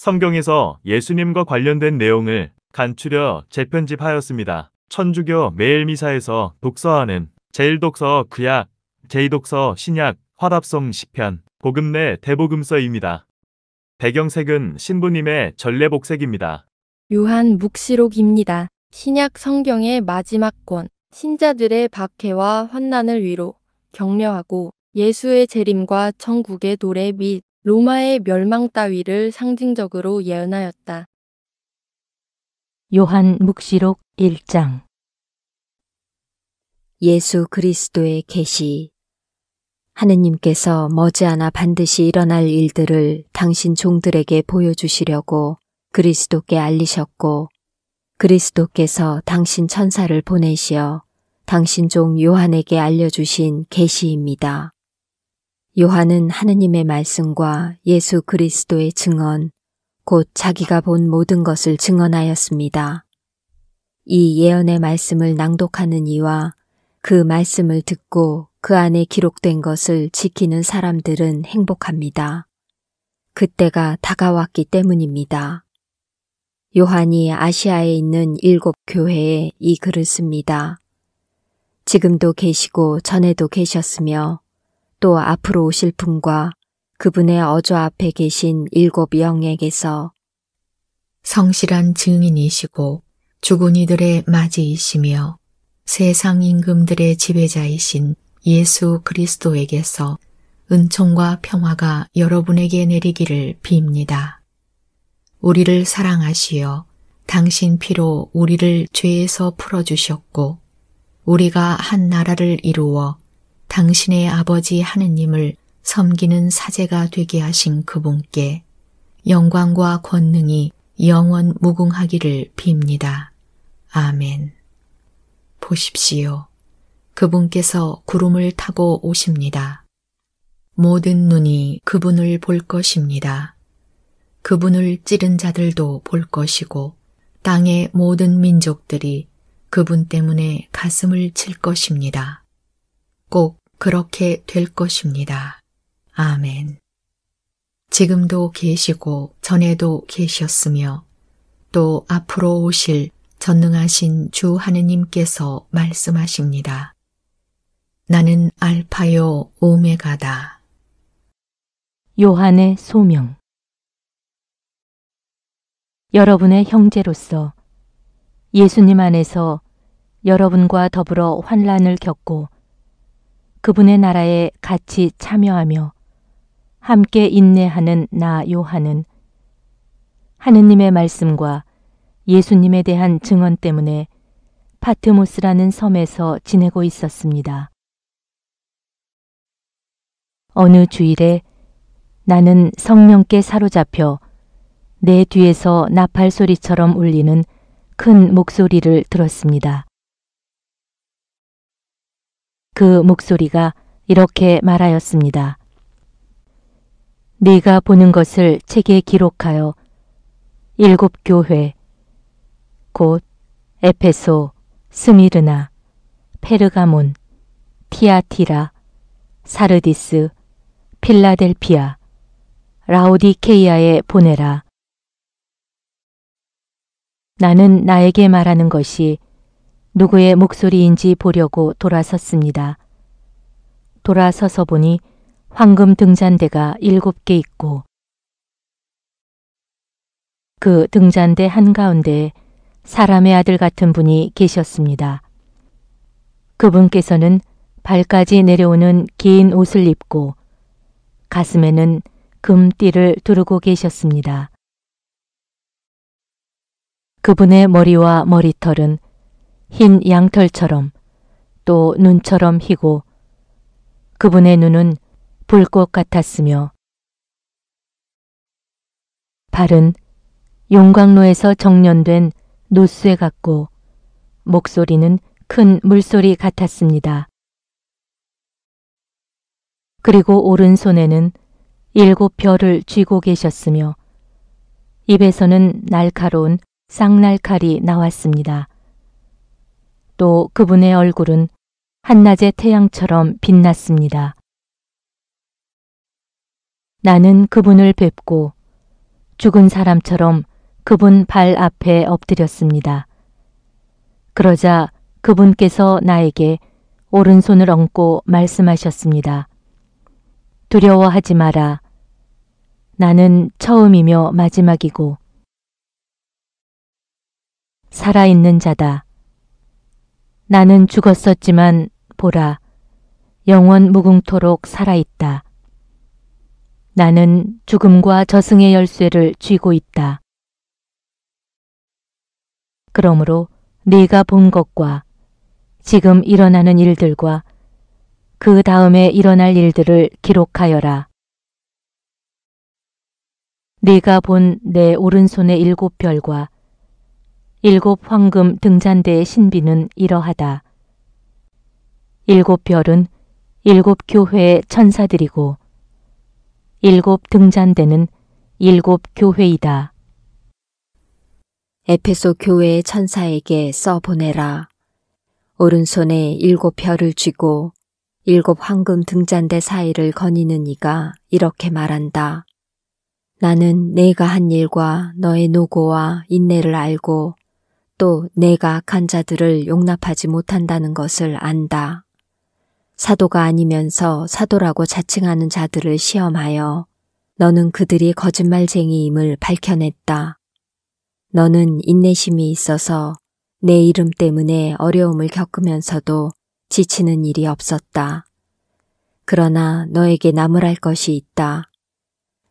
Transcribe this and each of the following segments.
성경에서 예수님과 관련된 내용을 간추려 재편집하였습니다. 천주교 매일 미사에서 독서하는 제1독서 구약, 제2독서 신약, 화답성 시편, 복음 내 대복음서입니다. 배경색은 신부님의 전래복색입니다. 요한 묵시록입니다. 신약 성경의 마지막 권, 신자들의 박해와 환난을 위로 격려하고 예수의 재림과 천국의 노래 및 로마의 멸망 따위를 상징적으로 예언하였다. 요한 묵시록 1장 예수 그리스도의 계시 하느님께서 머지않아 반드시 일어날 일들을 당신 종들에게 보여주시려고 그리스도께 알리셨고 그리스도께서 당신 천사를 보내시어 당신 종 요한에게 알려주신 계시입니다. 요한은 하느님의 말씀과 예수 그리스도의 증언, 곧 자기가 본 모든 것을 증언하였습니다. 이 예언의 말씀을 낭독하는 이와 그 말씀을 듣고 그 안에 기록된 것을 지키는 사람들은 행복합니다. 그때가 다가왔기 때문입니다. 요한이 아시아에 있는 일곱 교회에 이 글을 씁니다. 지금도 계시고 전에도 계셨으며 또 앞으로 오실 분과 그분의 어조 앞에 계신 일곱 영에게서 성실한 증인이시고 죽은 이들의 맞이이시며 세상 임금들의 지배자이신 예수 그리스도에게서 은총과 평화가 여러분에게 내리기를 빕니다. 우리를 사랑하시어 당신 피로 우리를 죄에서 풀어주셨고 우리가 한 나라를 이루어 당신의 아버지 하느님을 섬기는 사제가 되게 하신 그분께 영광과 권능이 영원 무궁하기를 빕니다. 아멘. 보십시오. 그분께서 구름을 타고 오십니다. 모든 눈이 그분을 볼 것입니다. 그분을 찌른 자들도 볼 것이고 땅의 모든 민족들이 그분 때문에 가슴을 칠 것입니다. 꼭 그렇게 될 것입니다. 아멘. 지금도 계시고 전에도 계셨으며 또 앞으로 오실 전능하신 주 하느님께서 말씀하십니다. 나는 알파요 오메가다. 요한의 소명 여러분의 형제로서 예수님 안에서 여러분과 더불어 환란을 겪고 그분의 나라에 같이 참여하며 함께 인내하는 나 요한은 하느님의 말씀과 예수님에 대한 증언 때문에 파트모스라는 섬에서 지내고 있었습니다. 어느 주일에 나는 성령께 사로잡혀 내 뒤에서 나팔 소리처럼 울리는 큰 목소리를 들었습니다. 그 목소리가 이렇게 말하였습니다. 네가 보는 것을 책에 기록하여 일곱 교회 곧 에페소, 스미르나, 페르가몬, 티아티라, 사르디스, 필라델피아, 라오디케이아에 보내라. 나는 나에게 말하는 것이 누구의 목소리인지 보려고 돌아섰습니다. 돌아서서 보니 황금 등잔대가 일곱 개 있고 그 등잔대 한가운데 사람의 아들 같은 분이 계셨습니다. 그분께서는 발까지 내려오는 긴 옷을 입고 가슴에는 금띠를 두르고 계셨습니다. 그분의 머리와 머리털은 흰 양털처럼 또 눈처럼 희고 그분의 눈은 불꽃 같았으며 발은 용광로에서 정련된 노쇠 같고 목소리는 큰 물소리 같았습니다. 그리고 오른손에는 일곱 별을 쥐고 계셨으며 입에서는 날카로운 쌍날칼이 나왔습니다. 또 그분의 얼굴은 한낮의 태양처럼 빛났습니다. 나는 그분을 뵙고 죽은 사람처럼 그분 발 앞에 엎드렸습니다. 그러자 그분께서 나에게 오른손을 얹고 말씀하셨습니다. 두려워하지 마라. 나는 처음이며 마지막이고 살아있는 자다. 나는 죽었었지만 보라 영원 무궁토록 살아있다. 나는 죽음과 저승의 열쇠를 쥐고 있다. 그러므로 네가 본 것과 지금 일어나는 일들과 그 다음에 일어날 일들을 기록하여라. 네가 본 내 오른손의 일곱 별과 일곱 황금 등잔대의 신비는 이러하다. 일곱 별은 일곱 교회의 천사들이고 일곱 등잔대는 일곱 교회이다. 에페소 교회의 천사에게 써보내라. 오른손에 일곱 별을 쥐고 일곱 황금 등잔대 사이를 거니는 이가 이렇게 말한다. 나는 내가 한 일과 너의 노고와 인내를 알고 또 내가 간자들을 용납하지 못한다는 것을 안다. 사도가 아니면서 사도라고 자칭하는 자들을 시험하여 너는 그들이 거짓말쟁이임을 밝혀냈다. 너는 인내심이 있어서 내 이름 때문에 어려움을 겪으면서도 지치는 일이 없었다. 그러나 너에게 나무랄 것이 있다.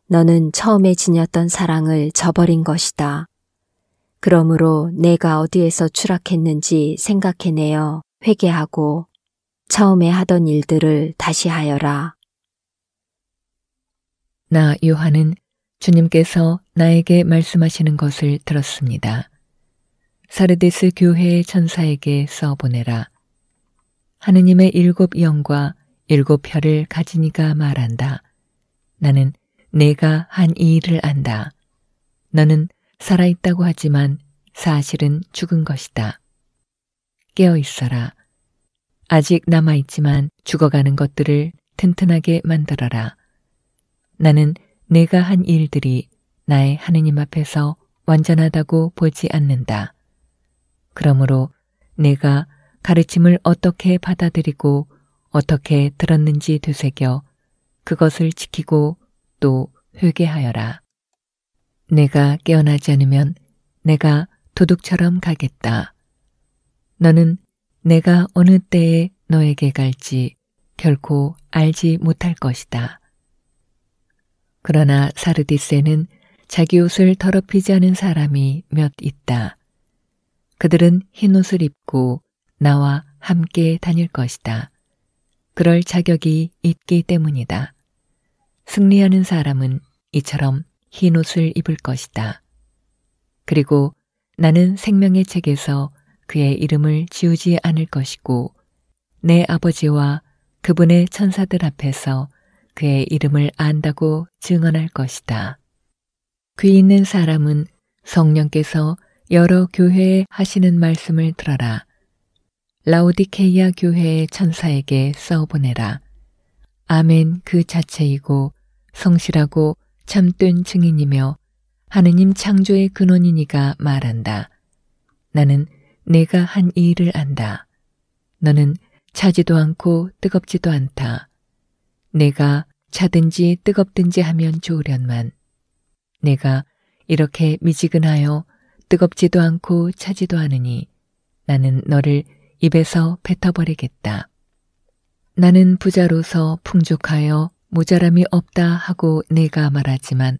너는 처음에 지녔던 사랑을 저버린 것이다. 그러므로 내가 어디에서 추락했는지 생각해내어 회개하고 처음에 하던 일들을 다시 하여라. 나 요한은 주님께서 나에게 말씀하시는 것을 들었습니다. 사르디스 교회의 천사에게 써보내라. 하느님의 일곱 영과 일곱 혀를 가지니가 말한다. 나는 내가 한이 일을 안다. 너는 살아있다고 하지만 사실은 죽은 것이다. 깨어 있어라. 아직 남아있지만 죽어가는 것들을 튼튼하게 만들어라. 나는 내가 한 일들이 나의 하느님 앞에서 완전하다고 보지 않는다. 그러므로 내가 가르침을 어떻게 받아들이고 어떻게 들었는지 되새겨 그것을 지키고 또 회개하여라. 내가 깨어나지 않으면 내가 도둑처럼 가겠다. 너는 내가 어느 때에 너에게 갈지 결코 알지 못할 것이다. 그러나 사르디세는 자기 옷을 더럽히지 않은 사람이 몇 있다. 그들은 흰 옷을 입고 나와 함께 다닐 것이다. 그럴 자격이 있기 때문이다. 승리하는 사람은 이처럼 흰 옷을 입을 것이다. 그리고 나는 생명의 책에서 그의 이름을 지우지 않을 것이고 내 아버지와 그분의 천사들 앞에서 그의 이름을 안다고 증언할 것이다. 귀 있는 사람은 성령께서 여러 교회에 하시는 말씀을 들어라. 라오디케이아 교회의 천사에게 써보내라. 아멘 그 자체이고 성실하고 참된 증인이며 하느님 창조의 근원이니가 말한다. 나는 내가 한 일을 안다. 너는 차지도 않고 뜨겁지도 않다. 내가 차든지 뜨겁든지 하면 좋으련만. 내가 이렇게 미지근하여 뜨겁지도 않고 차지도 않으니 나는 너를 입에서 뱉어버리겠다. 나는 부자로서 풍족하여 모자람이 없다 하고 내가 말하지만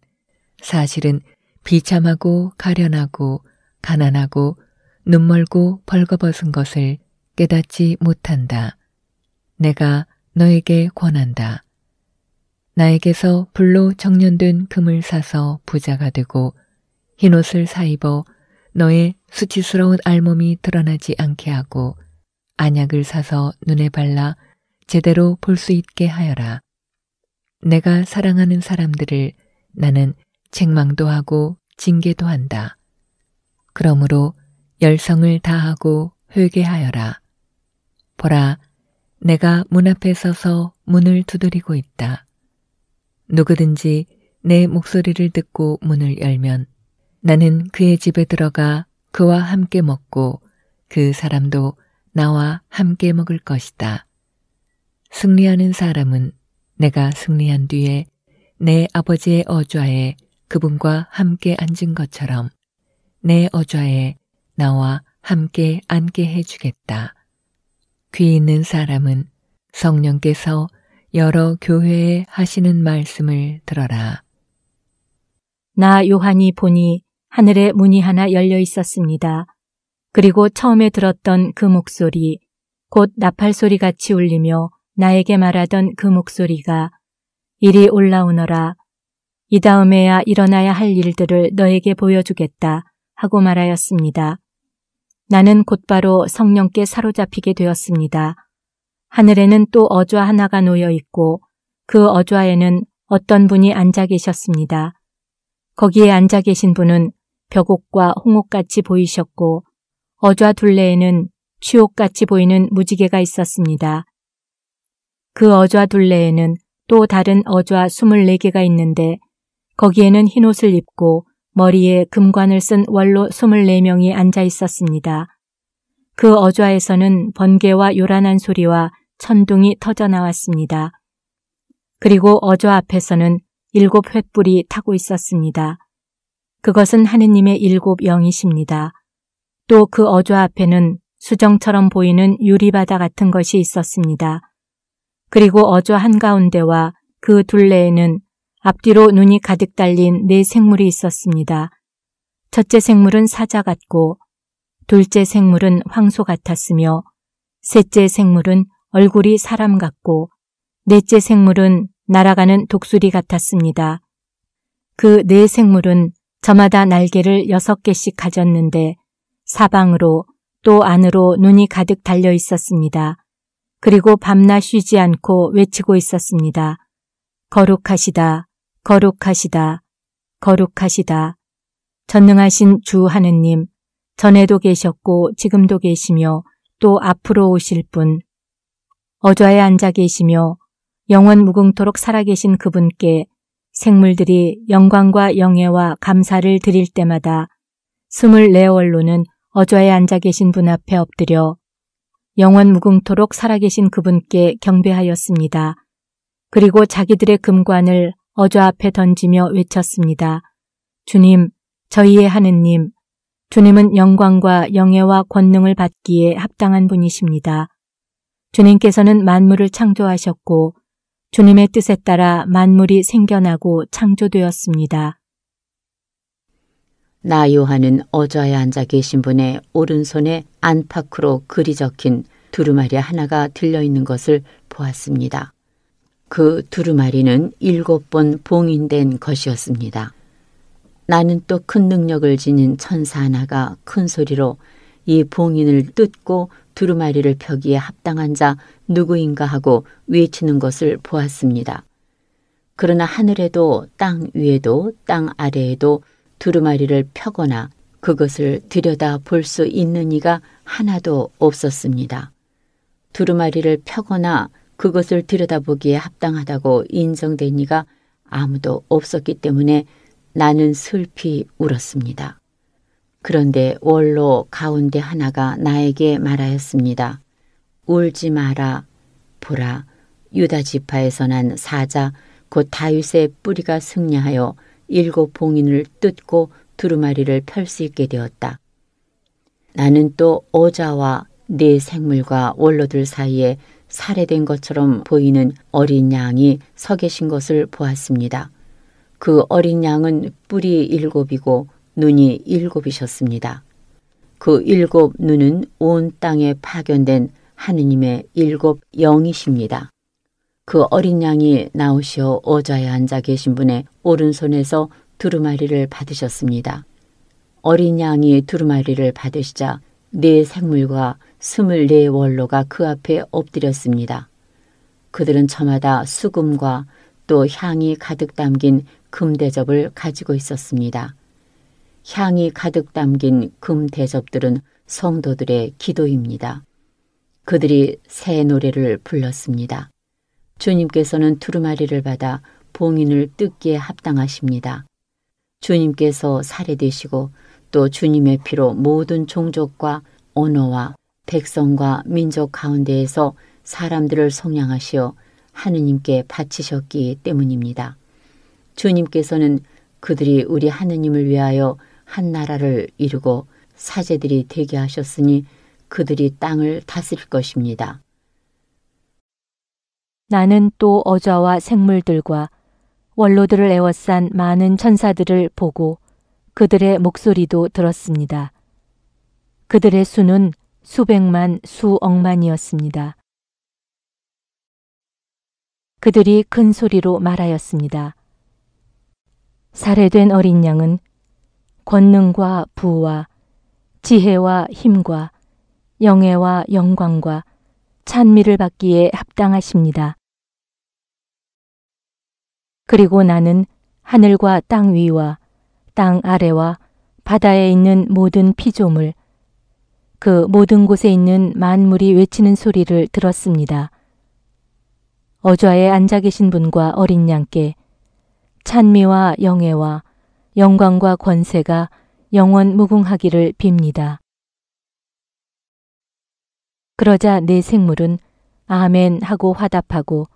사실은 비참하고 가련하고 가난하고 눈멀고 벌거벗은 것을 깨닫지 못한다. 내가 너에게 권한다. 나에게서 불로 정련된 금을 사서 부자가 되고 흰옷을 사입어 너의 수치스러운 알몸이 드러나지 않게 하고 안약을 사서 눈에 발라 제대로 볼 수 있게 하여라. 내가 사랑하는 사람들을 나는 책망도 하고 징계도 한다. 그러므로 열성을 다하고 회개하여라. 보라, 내가 문 앞에 서서 문을 두드리고 있다. 누구든지 내 목소리를 듣고 문을 열면 나는 그의 집에 들어가 그와 함께 먹고 그 사람도 나와 함께 먹을 것이다. 승리하는 사람은 내가 승리한 뒤에 내 아버지의 어좌에 그분과 함께 앉은 것처럼 내 어좌에 나와 함께 앉게 해주겠다. 귀 있는 사람은 성령께서 여러 교회에 하시는 말씀을 들어라. 나 요한이 보니 하늘에 문이 하나 열려 있었습니다. 그리고 처음에 들었던 그 목소리, 곧 나팔 소리 같이 울리며 나에게 말하던 그 목소리가 이리 올라오너라. 이 다음에야 일어나야 할 일들을 너에게 보여주겠다 하고 말하였습니다. 나는 곧바로 성령께 사로잡히게 되었습니다. 하늘에는 또 어좌 하나가 놓여 있고 그 어좌에는 어떤 분이 앉아 계셨습니다. 거기에 앉아 계신 분은 벽옥과 홍옥같이 보이셨고 어좌 둘레에는 취옥같이 보이는 무지개가 있었습니다. 그 어좌 둘레에는 또 다른 어좌 24개가 있는데 거기에는 흰옷을 입고 머리에 금관을 쓴 원로 24명이 앉아 있었습니다. 그 어좌에서는 번개와 요란한 소리와 천둥이 터져 나왔습니다. 그리고 어좌 앞에서는 일곱 횃불이 타고 있었습니다. 그것은 하느님의 일곱 영이십니다. 또 그 어좌 앞에는 수정처럼 보이는 유리바다 같은 것이 있었습니다. 그리고 어조 한가운데와 그 둘레에는 앞뒤로 눈이 가득 달린 네 생물이 있었습니다. 첫째 생물은 사자 같고 둘째 생물은 황소 같았으며 셋째 생물은 얼굴이 사람 같고 넷째 생물은 날아가는 독수리 같았습니다. 그 네 생물은 저마다 날개를 여섯 개씩 가졌는데 사방으로 또 안으로 눈이 가득 달려 있었습니다. 그리고 밤낮 쉬지 않고 외치고 있었습니다. 거룩하시다, 거룩하시다, 거룩하시다. 전능하신 주 하느님, 전에도 계셨고 지금도 계시며 또 앞으로 오실 분, 어좌에 앉아 계시며 영원 무궁토록 살아계신 그분께 생물들이 영광과 영예와 감사를 드릴 때마다 24월로는 어좌에 앉아 계신 분 앞에 엎드려 영원 무궁토록 살아계신 그분께 경배하였습니다. 그리고 자기들의 금관을 어좌 앞에 던지며 외쳤습니다. 주님, 저희의 하느님, 주님은 영광과 영예와 권능을 받기에 합당한 분이십니다. 주님께서는 만물을 창조하셨고 주님의 뜻에 따라 만물이 생겨나고 창조되었습니다. 나 요한은 어좌에 앉아 계신 분의 오른손에 안팎으로 글이 적힌 두루마리 하나가 들려있는 것을 보았습니다. 그 두루마리는 일곱 번 봉인된 것이었습니다. 나는 또 큰 능력을 지닌 천사 하나가 큰 소리로 이 봉인을 뜯고 두루마리를 펴기에 합당한 자 누구인가 하고 외치는 것을 보았습니다. 그러나 하늘에도 땅 위에도 땅 아래에도 두루마리를 펴거나 그것을 들여다 볼 수 있는 이가 하나도 없었습니다. 두루마리를 펴거나 그것을 들여다보기에 합당하다고 인정된 이가 아무도 없었기 때문에 나는 슬피 울었습니다. 그런데 원로 가운데 하나가 나에게 말하였습니다. 울지 마라. 보라. 유다 지파에서 난 사자 곧 다윗의 뿌리가 승리하여 일곱 봉인을 뜯고 두루마리를 펼 수 있게 되었다. 나는 또 어자와 네 생물과 원로들 사이에 살해된 것처럼 보이는 어린 양이 서 계신 것을 보았습니다. 그 어린 양은 뿔이 일곱이고 눈이 일곱이셨습니다. 그 일곱 눈은 온 땅에 파견된 하느님의 일곱 영이십니다. 그 어린 양이 나오시어 어좌에 앉아 계신 분의 오른손에서 두루마리를 받으셨습니다. 어린 양이 두루마리를 받으시자 네 생물과 스물네 원로가 그 앞에 엎드렸습니다. 그들은 저마다 수금과 또 향이 가득 담긴 금대접을 가지고 있었습니다. 향이 가득 담긴 금대접들은 성도들의 기도입니다. 그들이 새 노래를 불렀습니다. 주님께서는 두루마리를 받아 봉인을 뜯기에 합당하십니다. 주님께서 살해되시고 또 주님의 피로 모든 종족과 언어와 백성과 민족 가운데에서 사람들을 성량하시어 하느님께 바치셨기 때문입니다. 주님께서는 그들이 우리 하느님을 위하여 한 나라를 이루고 사제들이 되게 하셨으니 그들이 땅을 다스릴 것입니다. 나는 또어좌와 생물들과 원로들을 애워싼 많은 천사들을 보고 그들의 목소리도 들었습니다. 그들의 수는 수백만, 수억만이었습니다. 그들이 큰 소리로 말하였습니다. 살해된 어린 양은 권능과 부와 지혜와 힘과 영예와 영광과 찬미를 받기에 합당하십니다. 그리고 나는 하늘과 땅 위와 땅 아래와 바다에 있는 모든 피조물, 그 모든 곳에 있는 만물이 외치는 소리를 들었습니다. 어좌에 앉아 계신 분과 어린 양께 찬미와 영예와 영광과 권세가 영원 무궁하기를 빕니다. 그러자 내 생물은 아멘 하고 화답하고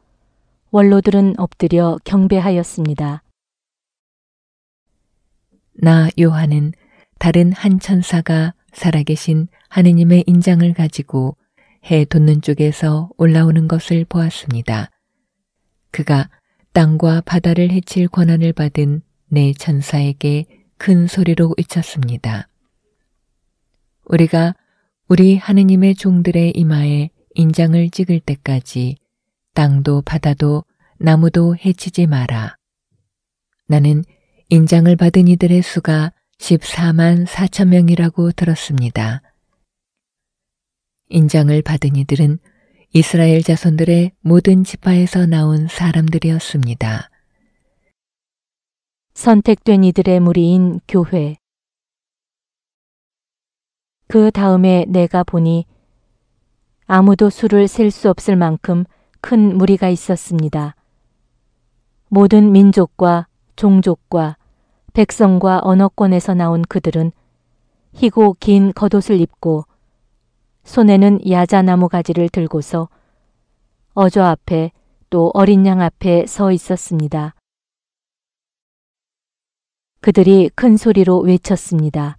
원로들은 엎드려 경배하였습니다. 나 요한은 다른 한 천사가 살아계신 하느님의 인장을 가지고 해 돋는 쪽에서 올라오는 것을 보았습니다. 그가 땅과 바다를 해칠 권한을 받은 내 네 천사에게 큰 소리로 외쳤습니다. 우리가 우리 하느님의 종들의 이마에 인장을 찍을 때까지 땅도 바다도 나무도 해치지 마라. 나는 인장을 받은 이들의 수가 14만 4천 명이라고 들었습니다. 인장을 받은 이들은 이스라엘 자손들의 모든 지파에서 나온 사람들이었습니다. 선택된 이들의 무리인 교회. 그 다음에 내가 보니 아무도 수를 셀 수 없을 만큼 큰 무리가 있었습니다. 모든 민족과 종족과 백성과 언어권에서 나온 그들은 희고 긴 겉옷을 입고 손에는 야자나무 가지를 들고서 어조 앞에 또 어린 양 앞에 서 있었습니다. 그들이 큰 소리로 외쳤습니다.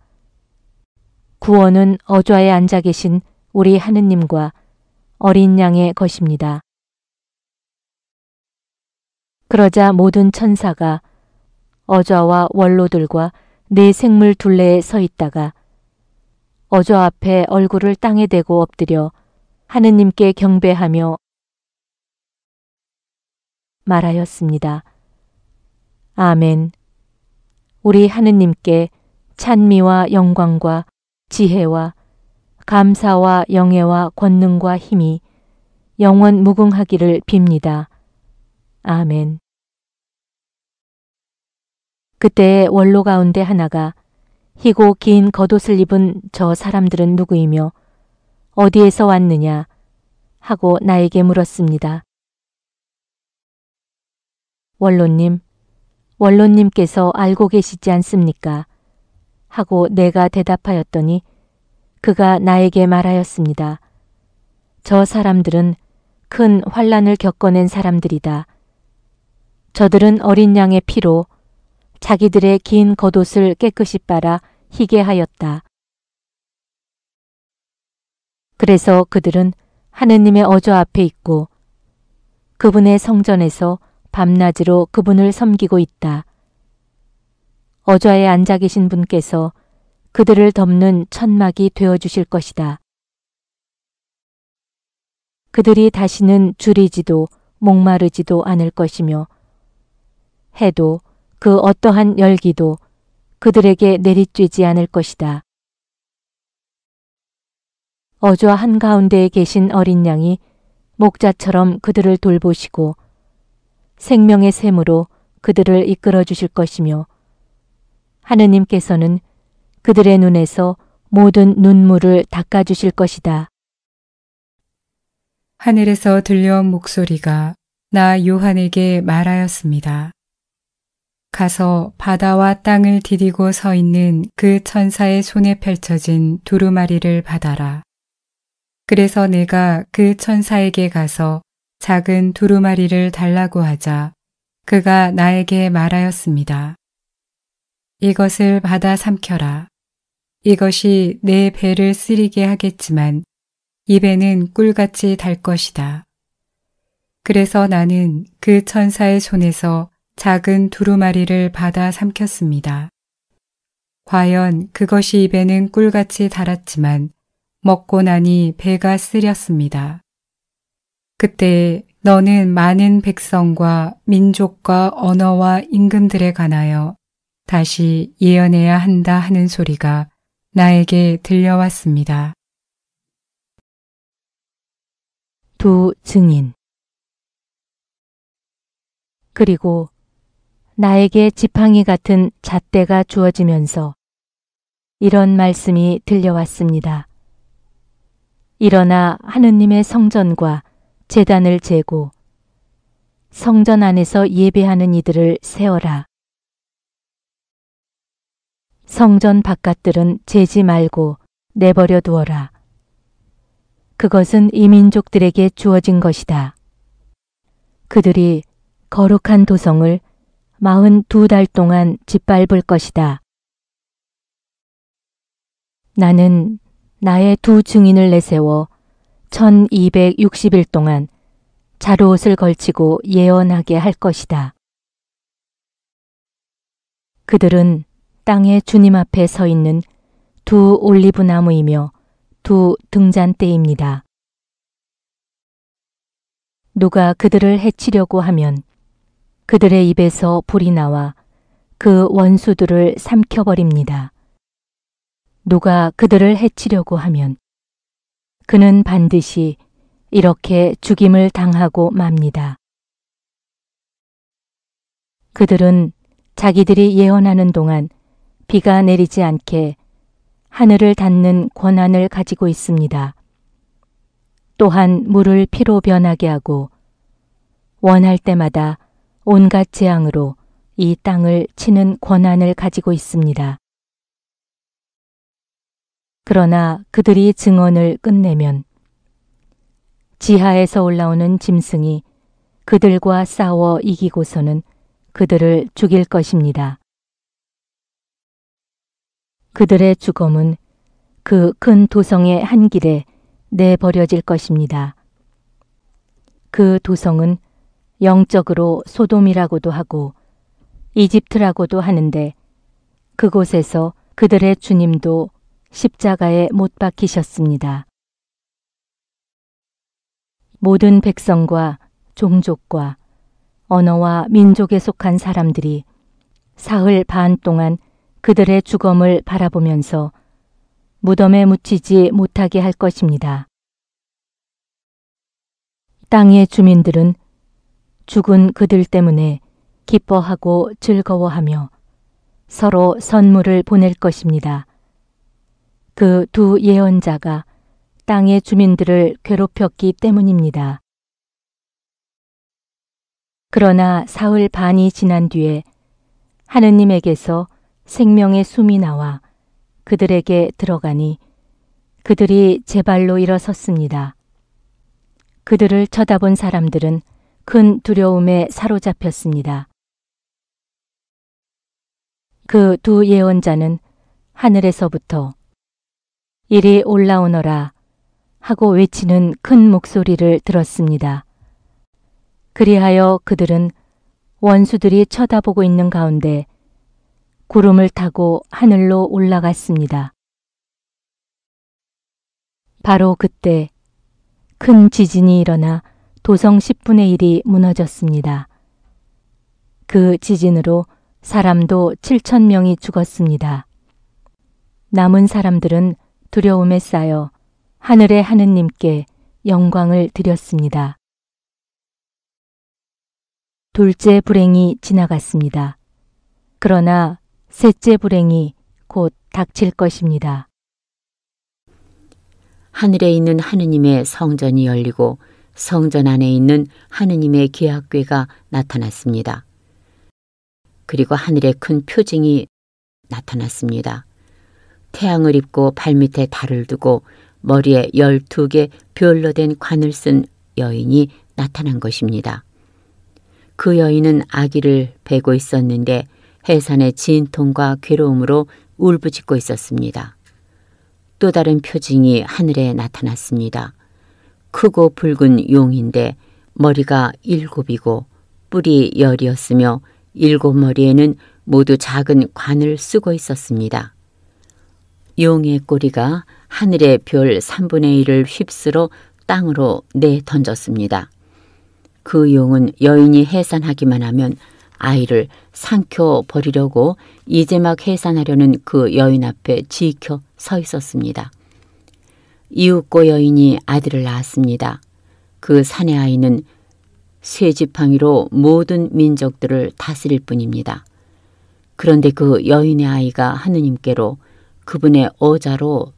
구원은 어좌에 앉아 계신 우리 하느님과 어린 양의 것입니다. 그러자 모든 천사가 어좌와 원로들과 네 생물 둘레에 서 있다가 어좌 앞에 얼굴을 땅에 대고 엎드려 하느님께 경배하며 말하였습니다. 아멘. 우리 하느님께 찬미와 영광과 지혜와 감사와 영예와 권능과 힘이 영원 무궁하기를 빕니다. 아멘. 그때 원로 가운데 하나가 희고 긴 겉옷을 입은 저 사람들은 누구이며 어디에서 왔느냐 하고 나에게 물었습니다. 원로님, 원로님께서 알고 계시지 않습니까? 하고 내가 대답하였더니 그가 나에게 말하였습니다. 저 사람들은 큰 환란을 겪어낸 사람들이다. 저들은 어린 양의 피로 자기들의 긴 겉옷을 깨끗이 빨아 희게 하였다. 그래서 그들은 하느님의 어조 앞에 있고 그분의 성전에서 밤낮으로 그분을 섬기고 있다. 어좌에 앉아 계신 분께서 그들을 덮는 천막이 되어 주실 것이다. 그들이 다시는 줄이지도 목마르지도 않을 것이며 해도 그 어떠한 열기도 그들에게 내리쬐지 않을 것이다. 어좌 한가운데에 계신 어린 양이 목자처럼 그들을 돌보시고 생명의 샘으로 그들을 이끌어 주실 것이며 하느님께서는 그들의 눈에서 모든 눈물을 닦아 주실 것이다. 하늘에서 들려온 목소리가 나 요한에게 말하였습니다. 가서 바다와 땅을 디디고 서 있는 그 천사의 손에 펼쳐진 두루마리를 받아라. 그래서 내가 그 천사에게 가서 작은 두루마리를 달라고 하자 그가 나에게 말하였습니다. 이것을 받아 삼켜라. 이것이 내 배를 쓰리게 하겠지만 입에는 꿀같이 달 것이다. 그래서 나는 그 천사의 손에서 작은 두루마리를 받아 삼켰습니다. 과연 그것이 입에는 꿀같이 달았지만 먹고 나니 배가 쓰렸습니다. 그때 너는 많은 백성과 민족과 언어와 임금들에 관하여 다시 예언해야 한다 하는 소리가 나에게 들려왔습니다. 두 증인 그리고 나에게 지팡이 같은 잣대가 주어지면서 이런 말씀이 들려왔습니다. 일어나 하느님의 성전과 재단을 재고 성전 안에서 예배하는 이들을 세어라. 성전 바깥들은 재지 말고 내버려 두어라. 그것은 이민족들에게 주어진 것이다. 그들이 거룩한 도성을 42달 동안 짓밟을 것이다. 나는 나의 두 증인을 내세워 1260일 동안 자루옷을 걸치고 예언하게 할 것이다. 그들은 땅의 주님 앞에 서 있는 두 올리브 나무이며 두 등잔대입니다. 누가 그들을 해치려고 하면 그들의 입에서 불이 나와 그 원수들을 삼켜버립니다. 누가 그들을 해치려고 하면 그는 반드시 이렇게 죽임을 당하고 맙니다. 그들은 자기들이 예언하는 동안 비가 내리지 않게 하늘을 닫는 권한을 가지고 있습니다. 또한 물을 피로 변하게 하고 원할 때마다 온갖 재앙으로 이 땅을 치는 권한을 가지고 있습니다. 그러나 그들이 증언을 끝내면 지하에서 올라오는 짐승이 그들과 싸워 이기고서는 그들을 죽일 것입니다. 그들의 죽음은 그 큰 도성의 한 길에 내버려질 것입니다. 그 도성은 영적으로 소돔이라고도 하고 이집트라고도 하는데 그곳에서 그들의 주님도 십자가에 못 박히셨습니다. 모든 백성과 종족과 언어와 민족에 속한 사람들이 사흘 반 동안 그들의 죽음을 바라보면서 무덤에 묻히지 못하게 할 것입니다. 땅의 주민들은 죽은 그들 때문에 기뻐하고 즐거워하며 서로 선물을 보낼 것입니다. 그 두 예언자가 땅의 주민들을 괴롭혔기 때문입니다. 그러나 사흘 반이 지난 뒤에 하느님에게서 생명의 숨이 나와 그들에게 들어가니 그들이 제 발로 일어섰습니다. 그들을 쳐다본 사람들은 큰 두려움에 사로잡혔습니다. 그 두 예언자는 하늘에서부터 이리 올라오너라 하고 외치는 큰 목소리를 들었습니다. 그리하여 그들은 원수들이 쳐다보고 있는 가운데 구름을 타고 하늘로 올라갔습니다. 바로 그때 큰 지진이 일어나 도성 10분의 1이 무너졌습니다. 그 지진으로 사람도 7천 명이 죽었습니다. 남은 사람들은 두려움에 쌓여 하늘의 하느님께 영광을 드렸습니다. 둘째 불행이 지나갔습니다. 그러나 셋째 불행이 곧 닥칠 것입니다. 하늘에 있는 하느님의 성전이 열리고 성전 안에 있는 하느님의 계약궤가 나타났습니다. 그리고 하늘의 큰 표징이 나타났습니다. 태양을 입고 발밑에 달을 두고 머리에 열두 개 별로 된 관을 쓴 여인이 나타난 것입니다. 그 여인은 아기를 베고 있었는데 해산의 진통과 괴로움으로 울부짖고 있었습니다. 또 다른 표징이 하늘에 나타났습니다. 크고 붉은 용인데 머리가 일곱이고 뿔이 열이었으며 일곱 머리에는 모두 작은 관을 쓰고 있었습니다. 용의 꼬리가 하늘의 별 3분의 1을 휩쓸어 땅으로 내던졌습니다. 그 용은 여인이 해산하기만 하면 아이를 삼켜 버리려고 이제 막 해산하려는 그 여인 앞에 지켜 서 있었습니다. 이웃고 여인이 아들을 낳았습니다. 그 산의 아이는 쇠 지팡이로 모든 민족들을 다스릴 뿐입니다. 그런데 그 여인의 아이가 하느님께로 그분의 어자로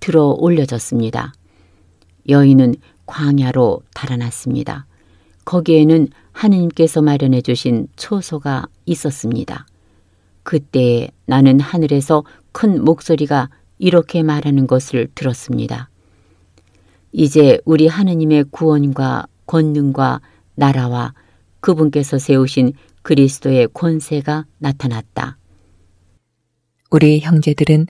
들어 올려졌습니다. 여인은 광야로 달아났습니다. 거기에는 하느님께서 마련해 주신 초소가 있었습니다. 그때 나는 하늘에서 큰 목소리가 이렇게 말하는 것을 들었습니다. 이제 우리 하느님의 구원과 권능과 나라와 그분께서 세우신 그리스도의 권세가 나타났다. 우리 형제들은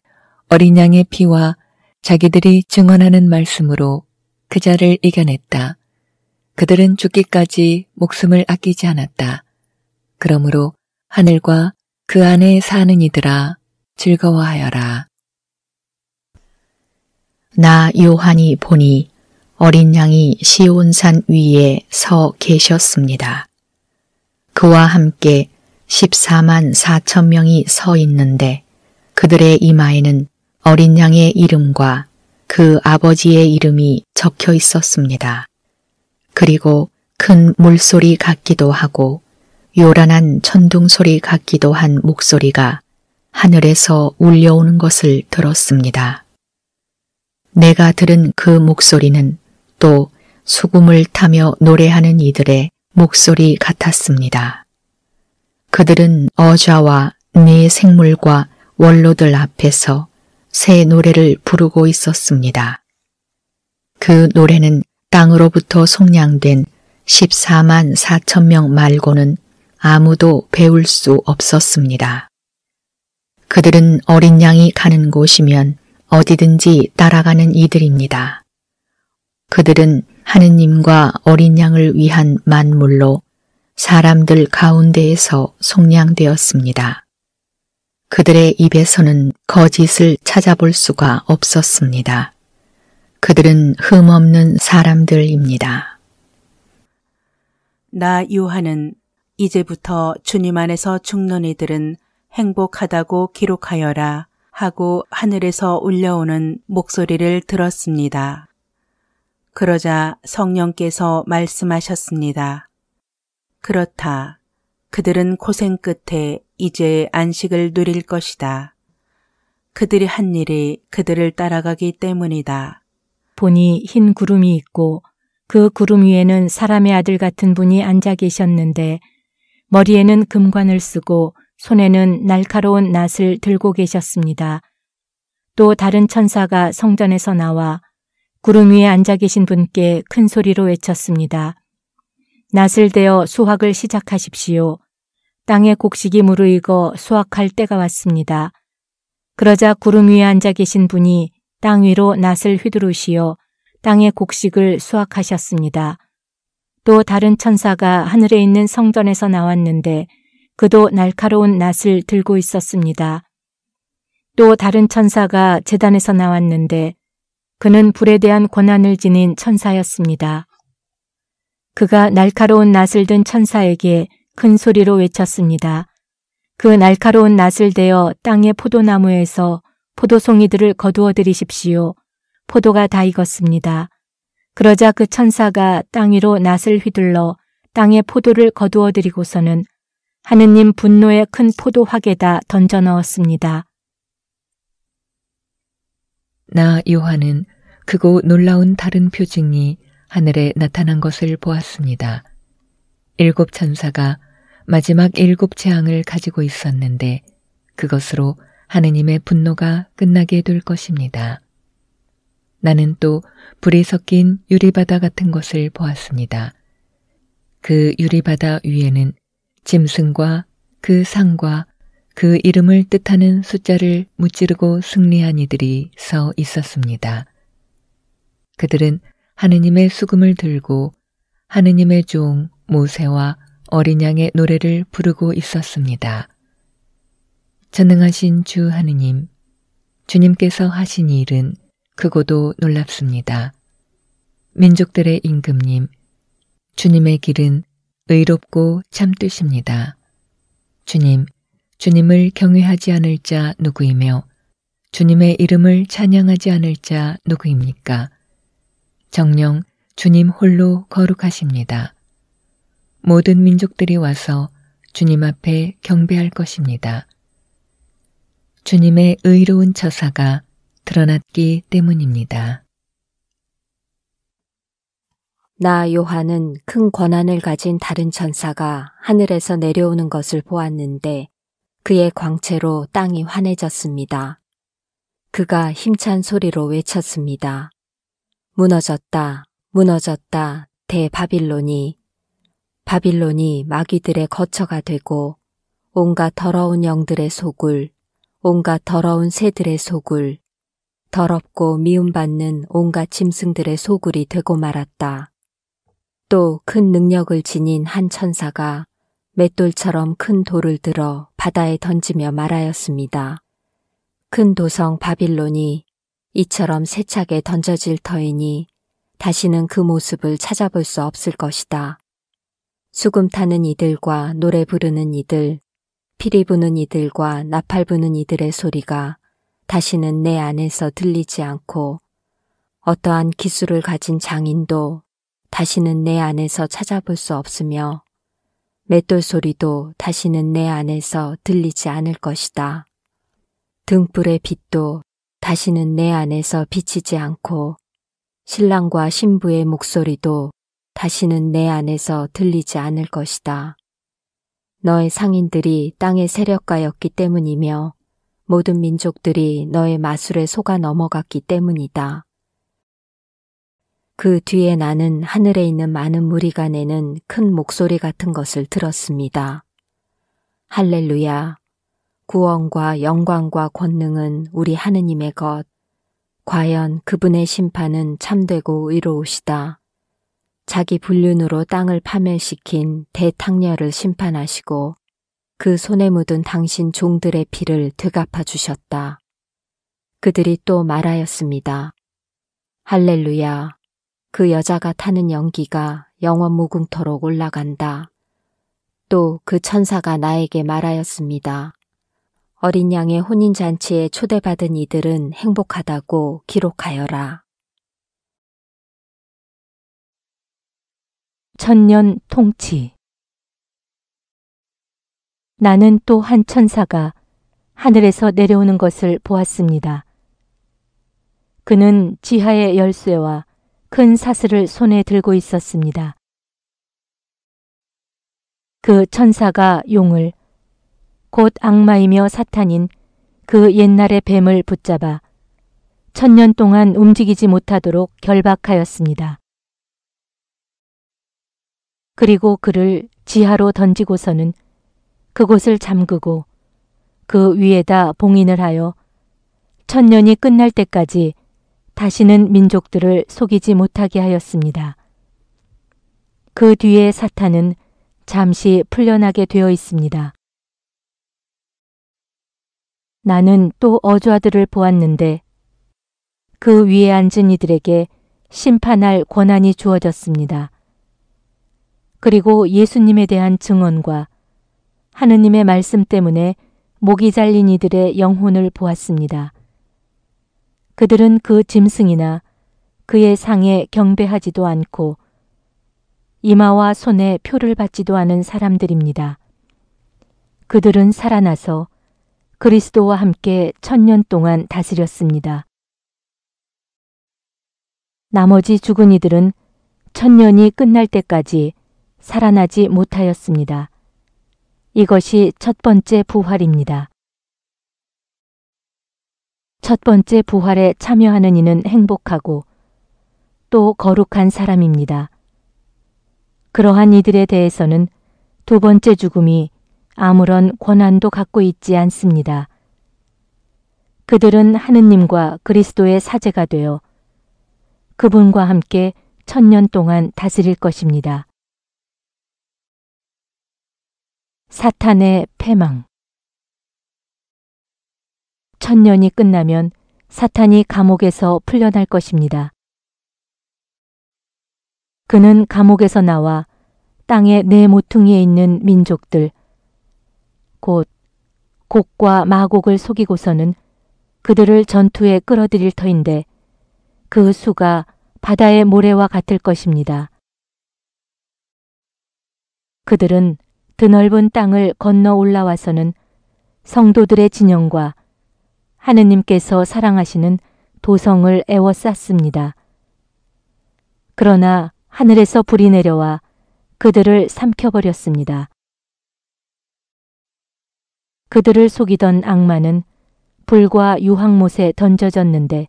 어린 양의 피와 자기들이 증언하는 말씀으로 그 자를 이겨냈다. 그들은 죽기까지 목숨을 아끼지 않았다. 그러므로 하늘과 그 안에 사는 이들아 즐거워하여라. 나 요한이 보니 어린 양이 시온산 위에 서 계셨습니다. 그와 함께 14만 4천 명이 서 있는데 그들의 이마에는 어린 양의 이름과 그 아버지의 이름이 적혀 있었습니다. 그리고 큰 물소리 같기도 하고 요란한 천둥소리 같기도 한 목소리가 하늘에서 울려오는 것을 들었습니다. 내가 들은 그 목소리는 또 수금을 타며 노래하는 이들의 목소리 같았습니다. 그들은 어좌와 네 생물과 원로들 앞에서 새 노래를 부르고 있었습니다. 그 노래는 땅으로부터 속량된 14만 4천 명 말고는 아무도 배울 수 없었습니다. 그들은 어린 양이 가는 곳이면 어디든지 따라가는 이들입니다. 그들은 하느님과 어린 양을 위한 만물로 사람들 가운데에서 속량되었습니다. 그들의 입에서는 거짓을 찾아볼 수가 없었습니다. 그들은 흠없는 사람들입니다. 나 요한은 이제부터 주님 안에서 죽는 이들은 행복하다고 기록하여라 하고 하늘에서 울려오는 목소리를 들었습니다. 그러자 성령께서 말씀하셨습니다. 그렇다. 그들은 고생 끝에 이제 안식을 누릴 것이다. 그들이 한 일이 그들을 따라가기 때문이다. 보니 흰 구름이 있고 그 구름 위에는 사람의 아들 같은 분이 앉아 계셨는데 머리에는 금관을 쓰고 손에는 날카로운 낫을 들고 계셨습니다. 또 다른 천사가 성전에서 나와 구름 위에 앉아 계신 분께 큰 소리로 외쳤습니다. 낫을 대어 수확을 시작하십시오. 땅의 곡식이 무르익어 수확할 때가 왔습니다. 그러자 구름 위에 앉아 계신 분이 땅 위로 낫을 휘두르시어 땅의 곡식을 수확하셨습니다. 또 다른 천사가 하늘에 있는 성전에서 나왔는데 그도 날카로운 낫을 들고 있었습니다. 또 다른 천사가 재단에서 나왔는데 그는 불에 대한 권한을 지닌 천사였습니다. 그가 날카로운 낫을 든 천사에게 큰 소리로 외쳤습니다. 그 날카로운 낫을 대어 땅의 포도나무에서 포도송이들을 거두어 들이십시오. 포도가 다 익었습니다. 그러자 그 천사가 땅 위로 낫을 휘둘러 땅의 포도를 거두어 들이고서는 하느님 분노의 큰 포도 화개다 던져 넣었습니다. 나 요한은 크고 놀라운 다른 표징이 하늘에 나타난 것을 보았습니다. 일곱 천사가 마지막 일곱 재앙을 가지고 있었는데 그것으로 하느님의 분노가 끝나게 될 것입니다. 나는 또 불이 섞인 유리바다 같은 것을 보았습니다. 그 유리바다 위에는 짐승과 그 상과 그 이름을 뜻하는 숫자를 무찌르고 승리한 이들이 서 있었습니다. 그들은 하느님의 수금을 들고 하느님의 종 모세와 어린 양의 노래를 부르고 있었습니다. 전능하신 주 하느님, 주님께서 하신 일은 크고도 놀랍습니다. 민족들의 임금님, 주님의 길은 의롭고 참뜻입니다. 주님, 주님을 경외하지 않을 자 누구이며 주님의 이름을 찬양하지 않을 자 누구입니까? 정령 주님 홀로 거룩하십니다. 모든 민족들이 와서 주님 앞에 경배할 것입니다. 주님의 의로운 처사가 드러났기 때문입니다. 나 요한은 큰 권한을 가진 다른 천사가 하늘에서 내려오는 것을 보았는데 그의 광채로 땅이 환해졌습니다. 그가 힘찬 소리로 외쳤습니다. 무너졌다, 무너졌다, 대바빌론이. 바빌론이 마귀들의 거처가 되고 온갖 더러운 영들의 속을, 온갖 더러운 새들의 속을, 더럽고 미움받는 온갖 짐승들의 소굴이 되고 말았다. 또 큰 능력을 지닌 한 천사가 맷돌처럼 큰 돌을 들어 바다에 던지며 말하였습니다. 큰 도성 바빌론이 이처럼 세차게 던져질 터이니 다시는 그 모습을 찾아볼 수 없을 것이다. 수금 타는 이들과 노래 부르는 이들, 피리 부는 이들과 나팔 부는 이들의 소리가 다시는 내 안에서 들리지 않고 어떠한 기술을 가진 장인도 다시는 내 안에서 찾아볼 수 없으며 맷돌 소리도 다시는 내 안에서 들리지 않을 것이다. 등불의 빛도 다시는 내 안에서 비치지 않고 신랑과 신부의 목소리도 다시는 내 안에서 들리지 않을 것이다. 너의 상인들이 땅의 세력가였기 때문이며 모든 민족들이 너의 마술에 속아 넘어갔기 때문이다. 그 뒤에 나는 하늘에 있는 많은 무리가 내는 큰 목소리 같은 것을 들었습니다. 할렐루야. 구원과 영광과 권능은 우리 하느님의 것. 과연 그분의 심판은 참되고 의로우시다. 자기 불륜으로 땅을 파멸시킨 대탕녀를 심판하시고 그 손에 묻은 당신 종들의 피를 되갚아 주셨다. 그들이 또 말하였습니다. 할렐루야. 그 여자가 타는 연기가 영원 무궁토록 올라간다. 또 그 천사가 나에게 말하였습니다. 어린 양의 혼인잔치에 초대받은 이들은 행복하다고 기록하여라. 천년 통치 나는 또 한 천사가 하늘에서 내려오는 것을 보았습니다. 그는 지하의 열쇠와 큰 사슬을 손에 들고 있었습니다. 그 천사가 용을 곧 악마이며 사탄인 그 옛날의 뱀을 붙잡아 천년 동안 움직이지 못하도록 결박하였습니다. 그리고 그를 지하로 던지고서는 그곳을 잠그고 그 위에다 봉인을 하여 천년이 끝날 때까지 다시는 민족들을 속이지 못하게 하였습니다. 그 뒤에 사탄은 잠시 풀려나게 되어 있습니다. 나는 또 어주아들을 보았는데 그 위에 앉은 이들에게 심판할 권한이 주어졌습니다. 그리고 예수님에 대한 증언과 하느님의 말씀 때문에 목이 잘린 이들의 영혼을 보았습니다. 그들은 그 짐승이나 그의 상에 경배하지도 않고 이마와 손에 표를 받지도 않은 사람들입니다. 그들은 살아나서 그리스도와 함께 천년 동안 다스렸습니다. 나머지 죽은 이들은 천년이 끝날 때까지 살아나지 못하였습니다. 이것이 첫 번째 부활입니다. 첫 번째 부활에 참여하는 이는 행복하고 또 거룩한 사람입니다. 그러한 이들에 대해서는 두 번째 죽음이 아무런 권한도 갖고 있지 않습니다. 그들은 하느님과 그리스도의 사제가 되어 그분과 함께 천년 동안 다스릴 것입니다. 사탄의 패망 천년이 끝나면 사탄이 감옥에서 풀려날 것입니다. 그는 감옥에서 나와 땅의 네 모퉁이에 있는 민족들, 곧 곡과 마곡을 속이고서는 그들을 전투에 끌어들일 터인데 그 수가 바다의 모래와 같을 것입니다. 그들은 드넓은 땅을 건너 올라와서는 성도들의 진영과 하느님께서 사랑하시는 도성을 애워쌌습니다. 그러나 하늘에서 불이 내려와 그들을 삼켜버렸습니다. 그들을 속이던 악마는 불과 유황못에 던져졌는데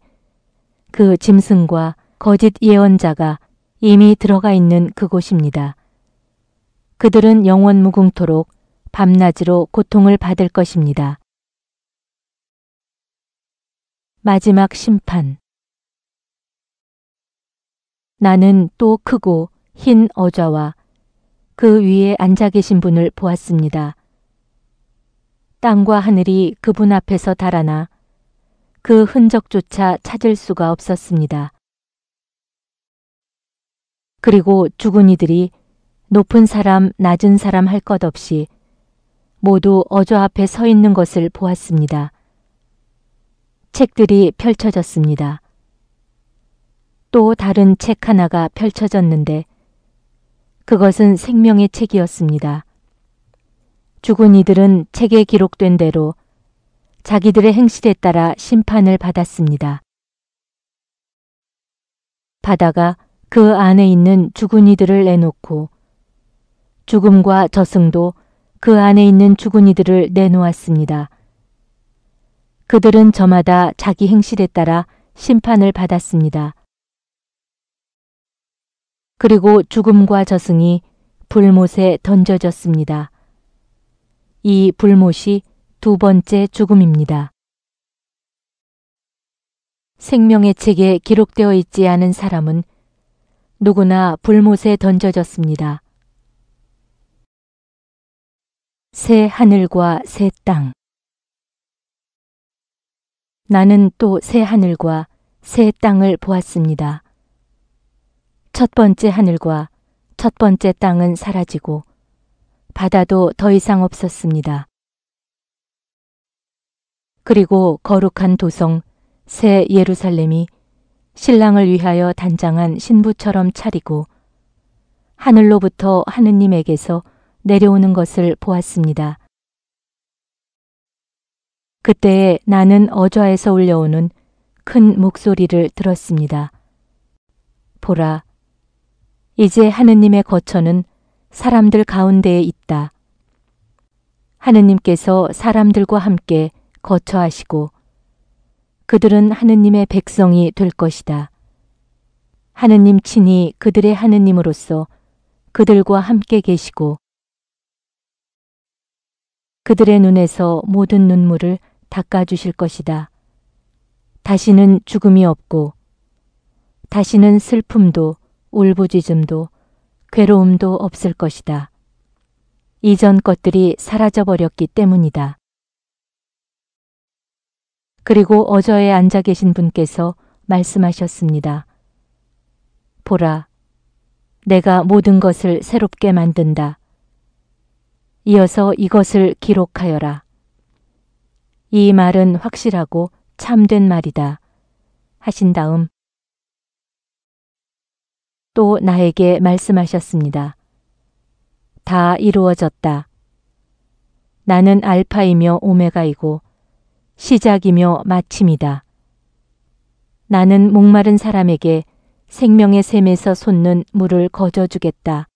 그 짐승과 거짓 예언자가 이미 들어가 있는 그곳입니다. 그들은 영원 무궁토록 밤낮으로 고통을 받을 것입니다. 마지막 심판 나는 또 크고 흰 어좌와 그 위에 앉아 계신 분을 보았습니다. 땅과 하늘이 그분 앞에서 달아나 그 흔적조차 찾을 수가 없었습니다. 그리고 죽은 이들이 높은 사람, 낮은 사람 할 것 없이 모두 어조 앞에 서 있는 것을 보았습니다. 책들이 펼쳐졌습니다. 또 다른 책 하나가 펼쳐졌는데 그것은 생명의 책이었습니다. 죽은 이들은 책에 기록된 대로 자기들의 행실에 따라 심판을 받았습니다. 바다가 그 안에 있는 죽은 이들을 내놓고 죽음과 저승도 그 안에 있는 죽은 이들을 내놓았습니다. 그들은 저마다 자기 행실에 따라 심판을 받았습니다. 그리고 죽음과 저승이 불못에 던져졌습니다. 이 불못이 두 번째 죽음입니다. 생명의 책에 기록되어 있지 않은 사람은 누구나 불못에 던져졌습니다. 새 하늘과 새 땅. 나는 또 새 하늘과 새 땅을 보았습니다. 첫 번째 하늘과 첫 번째 땅은 사라지고 바다도 더 이상 없었습니다. 그리고 거룩한 도성 새 예루살렘이 신랑을 위하여 단장한 신부처럼 차리고 하늘로부터 하느님에게서 내려오는 것을 보았습니다. 그때에 나는 어좌에서 울려오는 큰 목소리를 들었습니다. 보라, 이제 하느님의 거처는 사람들 가운데에 있다. 하느님께서 사람들과 함께 거처하시고 그들은 하느님의 백성이 될 것이다. 하느님 친히 그들의 하느님으로서 그들과 함께 계시고 그들의 눈에서 모든 눈물을 닦아주실 것이다. 다시는 죽음이 없고 다시는 슬픔도 울부짖음도 괴로움도 없을 것이다. 이전 것들이 사라져버렸기 때문이다. 그리고 어저에 앉아 계신 분께서 말씀하셨습니다. 보라, 내가 모든 것을 새롭게 만든다. 이어서 이것을 기록하여라. 이 말은 확실하고 참된 말이다. 하신 다음 또 나에게 말씀하셨습니다. 다 이루어졌다. 나는 알파이며 오메가이고 시작이며 마침이다. 나는 목마른 사람에게 생명의 샘에서 솟는 물을 거저 주겠다.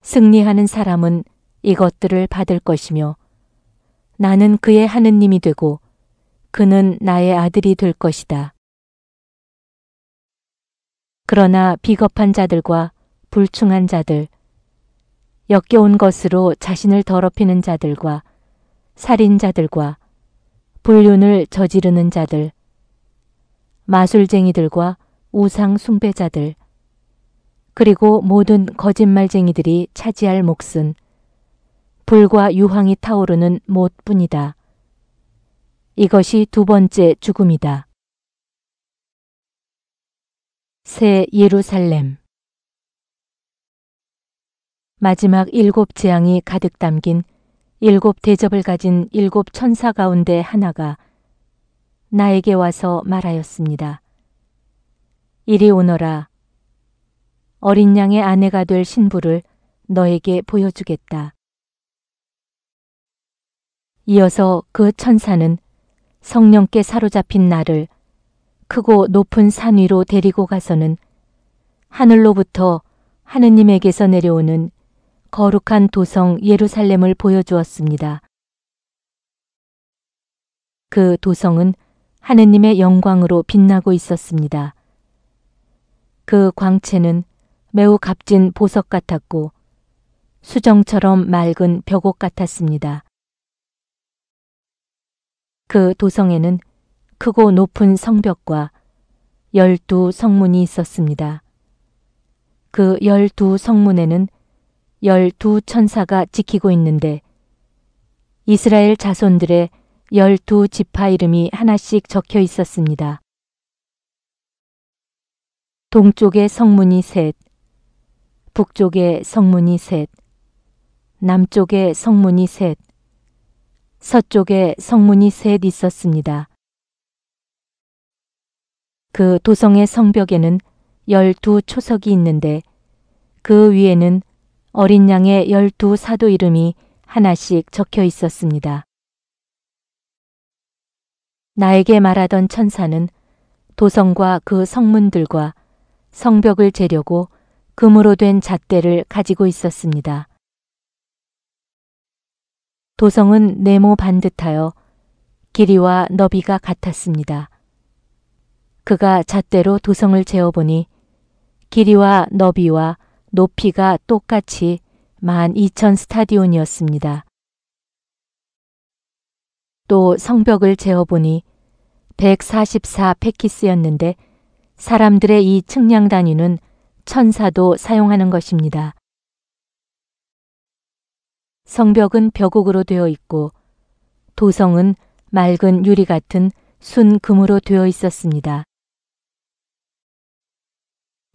승리하는 사람은 이것들을 받을 것이며 나는 그의 하느님이 되고 그는 나의 아들이 될 것이다. 그러나 비겁한 자들과 불충한 자들, 역겨운 것으로 자신을 더럽히는 자들과 살인자들과 불륜을 저지르는 자들, 마술쟁이들과 우상 숭배자들, 그리고 모든 거짓말쟁이들이 차지할 몫은 불과 유황이 타오르는 못뿐이다. 이것이 두 번째 죽음이다. 새 예루살렘 마지막 일곱 재앙이 가득 담긴 일곱 대접을 가진 일곱 천사 가운데 하나가 나에게 와서 말하였습니다. 이리 오너라. 어린 양의 아내가 될 신부를 너에게 보여주겠다. 이어서 그 천사는 성령께 사로잡힌 나를 크고 높은 산 위로 데리고 가서는 하늘로부터 하느님에게서 내려오는 거룩한 도성 예루살렘을 보여주었습니다. 그 도성은 하느님의 영광으로 빛나고 있었습니다. 그 광채는 매우 값진 보석 같았고 수정처럼 맑은 벽옥 같았습니다. 그 도성에는 크고 높은 성벽과 열두 성문이 있었습니다. 그 열두 성문에는 열두 천사가 지키고 있는데 이스라엘 자손들의 열두 지파 이름이 하나씩 적혀 있었습니다. 동쪽의 성문이 셋, 북쪽의 성문이 셋, 남쪽의 성문이 셋, 서쪽에 성문이 셋 있었습니다. 그 도성의 성벽에는 열두 초석이 있는데 그 위에는 어린 양의 열두 사도 이름이 하나씩 적혀 있었습니다. 나에게 말하던 천사는 도성과 그 성문들과 성벽을 재려고 금으로 된 잣대를 가지고 있었습니다. 도성은 네모 반듯하여 길이와 너비가 같았습니다. 그가 잣대로 도성을 재어보니 길이와 너비와 높이가 똑같이 12,000 스타디온이었습니다. 또 성벽을 재어보니 144패키스였는데 사람들의 이 측량 단위는 천사도 사용하는 것입니다. 성벽은 벽옥으로 되어 있고 도성은 맑은 유리 같은 순금으로 되어 있었습니다.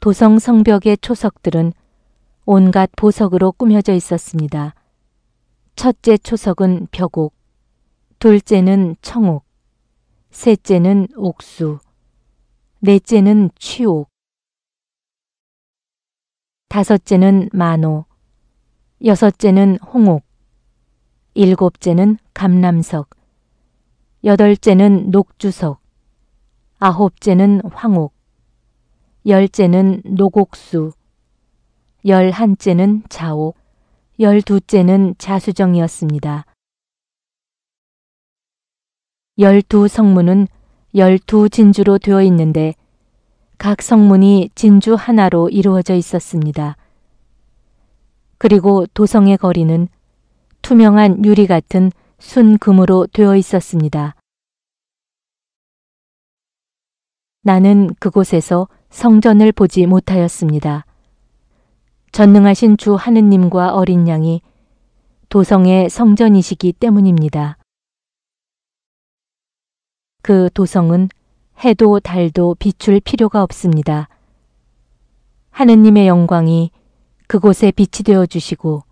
도성 성벽의 초석들은 온갖 보석으로 꾸며져 있었습니다. 첫째 초석은 벽옥, 둘째는 청옥, 셋째는 옥수, 넷째는 취옥, 다섯째는 만호, 여섯째는 홍옥, 일곱째는 감남석 여덟째는 녹주석, 아홉째는 황옥, 열째는 노곡수, 열한째는 자옥, 열두째는 자수정이었습니다. 열두 성문은 열두 진주로 되어 있는데 각 성문이 진주 하나로 이루어져 있었습니다. 그리고 도성의 거리는 투명한 유리 같은 순금으로 되어 있었습니다. 나는 그곳에서 성전을 보지 못하였습니다. 전능하신 주 하느님과 어린 양이 도성의 성전이시기 때문입니다. 그 도성은 해도 달도 비출 필요가 없습니다. 하느님의 영광이 그곳에 빛이 되어 주시고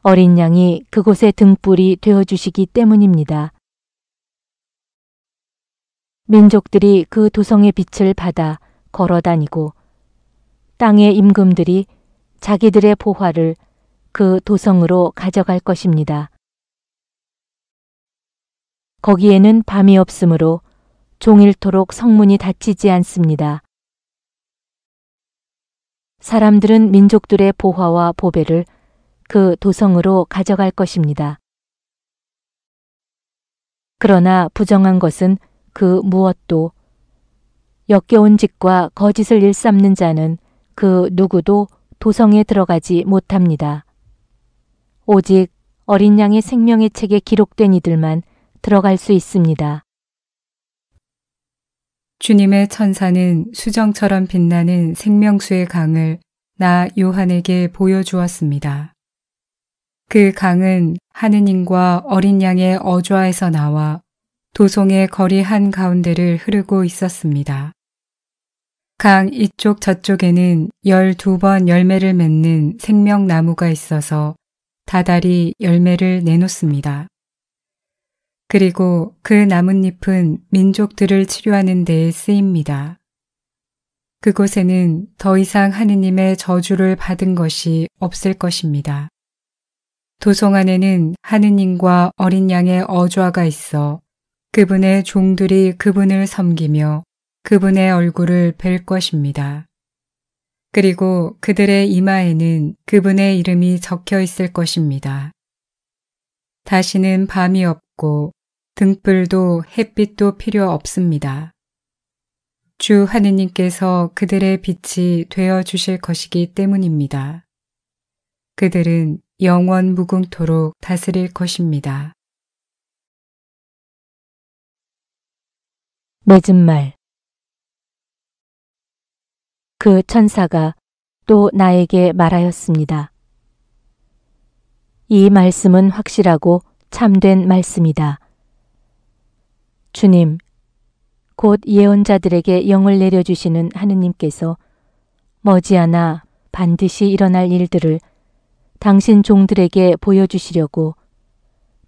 어린 양이 그곳의 등불이 되어 주시기 때문입니다. 민족들이 그 도성의 빛을 받아 걸어 다니고 땅의 임금들이 자기들의 보화를 그 도성으로 가져갈 것입니다. 거기에는 밤이 없으므로 종일토록 성문이 닫히지 않습니다. 사람들은 민족들의 보화와 보배를 그 도성으로 가져갈 것입니다. 그러나 부정한 것은 그 무엇도 역겨운 짓과 거짓을 일삼는 자는 그 누구도 도성에 들어가지 못합니다. 오직 어린 양의 생명의 책에 기록된 이들만 들어갈 수 있습니다. 주님의 천사는 수정처럼 빛나는 생명수의 강을 나 요한에게 보여주었습니다. 그 강은 하느님과 어린 양의 어좌에서 나와 도송의 거리 한가운데를 흐르고 있었습니다. 강 이쪽 저쪽에는 12번 열매를 맺는 생명나무가 있어서 다달이 열매를 내놓습니다. 그리고 그 나뭇잎은 민족들을 치료하는 데에 쓰입니다. 그곳에는 더 이상 하느님의 저주를 받은 것이 없을 것입니다. 도성 안에는 하느님과 어린 양의 어좌가 있어 그분의 종들이 그분을 섬기며 그분의 얼굴을 뵐 것입니다. 그리고 그들의 이마에는 그분의 이름이 적혀 있을 것입니다. 다시는 밤이 없고 등불도 햇빛도 필요 없습니다. 주 하느님께서 그들의 빛이 되어 주실 것이기 때문입니다. 그들은 영원 무궁토록 다스릴 것입니다. 맺은 말그 천사가 또 나에게 말하였습니다. 이 말씀은 확실하고 참된 말씀이다. 주님, 곧 예언자들에게 영을 내려주시는 하느님께서 머지않아 반드시 일어날 일들을 당신 종들에게 보여주시려고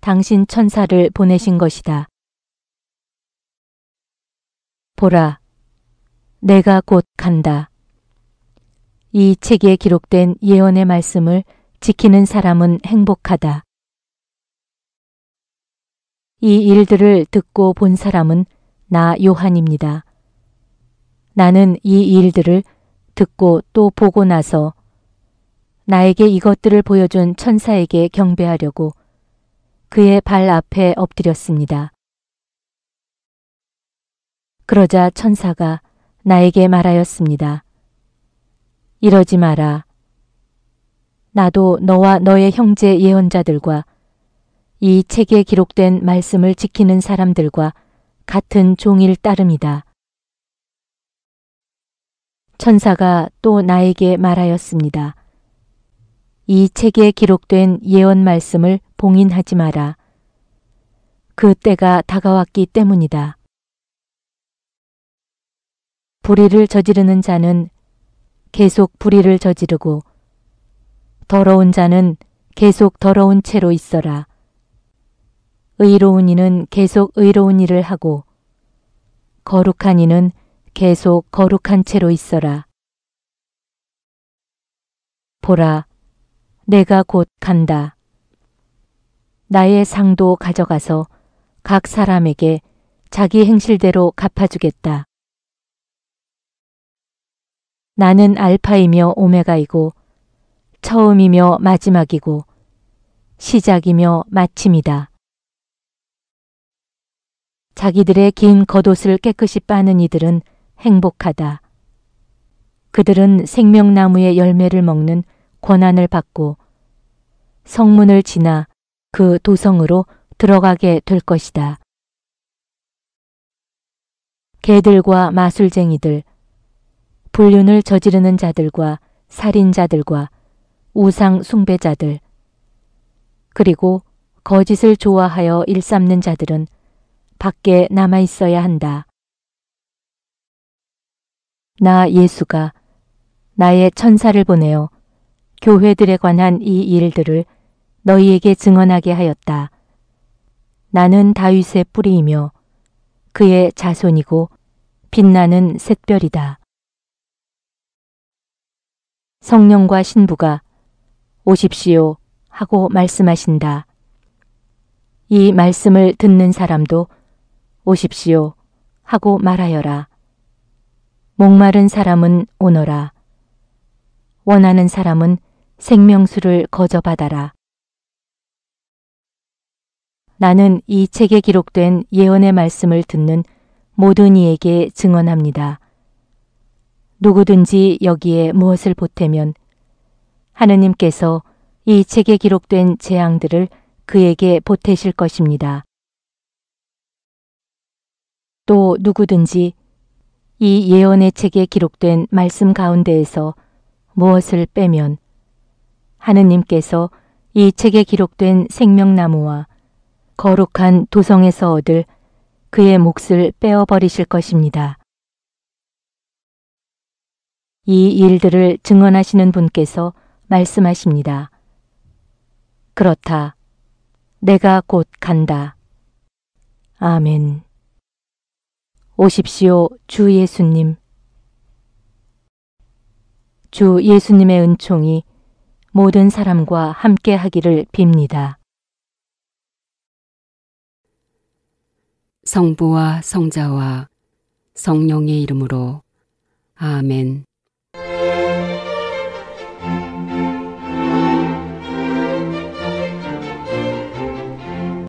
당신 천사를 보내신 것이다. 보라, 내가 곧 간다. 이 책에 기록된 예언의 말씀을 지키는 사람은 행복하다. 이 일들을 듣고 본 사람은 나 요한입니다. 나는 이 일들을 듣고 또 보고 나서 나에게 이것들을 보여준 천사에게 경배하려고 그의 발 앞에 엎드렸습니다. 그러자 천사가 나에게 말하였습니다. 이러지 마라. 나도 너와 너의 형제 예언자들과 이 책에 기록된 말씀을 지키는 사람들과 같은 종일 따름이다. 천사가 또 나에게 말하였습니다. 이 책에 기록된 예언 말씀을 봉인하지 마라. 그 때가 다가왔기 때문이다. 불의를 저지르는 자는 계속 불의를 저지르고 더러운 자는 계속 더러운 채로 있어라. 의로운 이는 계속 의로운 일을 하고 거룩한 이는 계속 거룩한 채로 있어라. 보라, 내가 곧 간다. 나의 상도 가져가서 각 사람에게 자기 행실대로 갚아주겠다. 나는 알파이며 오메가이고 처음이며 마지막이고 시작이며 마침이다. 자기들의 긴 겉옷을 깨끗이 빠는 이들은 행복하다. 그들은 생명나무의 열매를 먹는 권한을 받고 성문을 지나 그 도성으로 들어가게 될 것이다. 개들과 마술쟁이들, 불륜을 저지르는 자들과 살인자들과 우상 숭배자들 그리고 거짓을 좋아하여 일삼는 자들은 밖에 남아 있어야 한다. 나 예수가 나의 천사를 보내어 교회들에 관한 이 일들을 너희에게 증언하게 하였다. 나는 다윗의 뿌리이며 그의 자손이고 빛나는 샛별이다. 성령과 신부가 오십시오 하고 말씀하신다. 이 말씀을 듣는 사람도 오십시오 하고 말하여라. 목마른 사람은 오너라. 원하는 사람은 생명수를 거저받아라. 나는 이 책에 기록된 예언의 말씀을 듣는 모든 이에게 증언합니다. 누구든지 여기에 무엇을 보태면 하느님께서 이 책에 기록된 재앙들을 그에게 보태실 것입니다. 또 누구든지 이 예언의 책에 기록된 말씀 가운데에서 무엇을 빼면 하느님께서 이 책에 기록된 생명나무와 거룩한 도성에서 얻을 그의 몫을 빼어버리실 것입니다. 이 일들을 증언하시는 분께서 말씀하십니다. 그렇다. 내가 곧 간다. 아멘. 오십시오, 주 예수님. 주 예수님의 은총이 모든 사람과 함께 하기를 빕니다. 성부와 성자와 성령의 이름으로 아멘.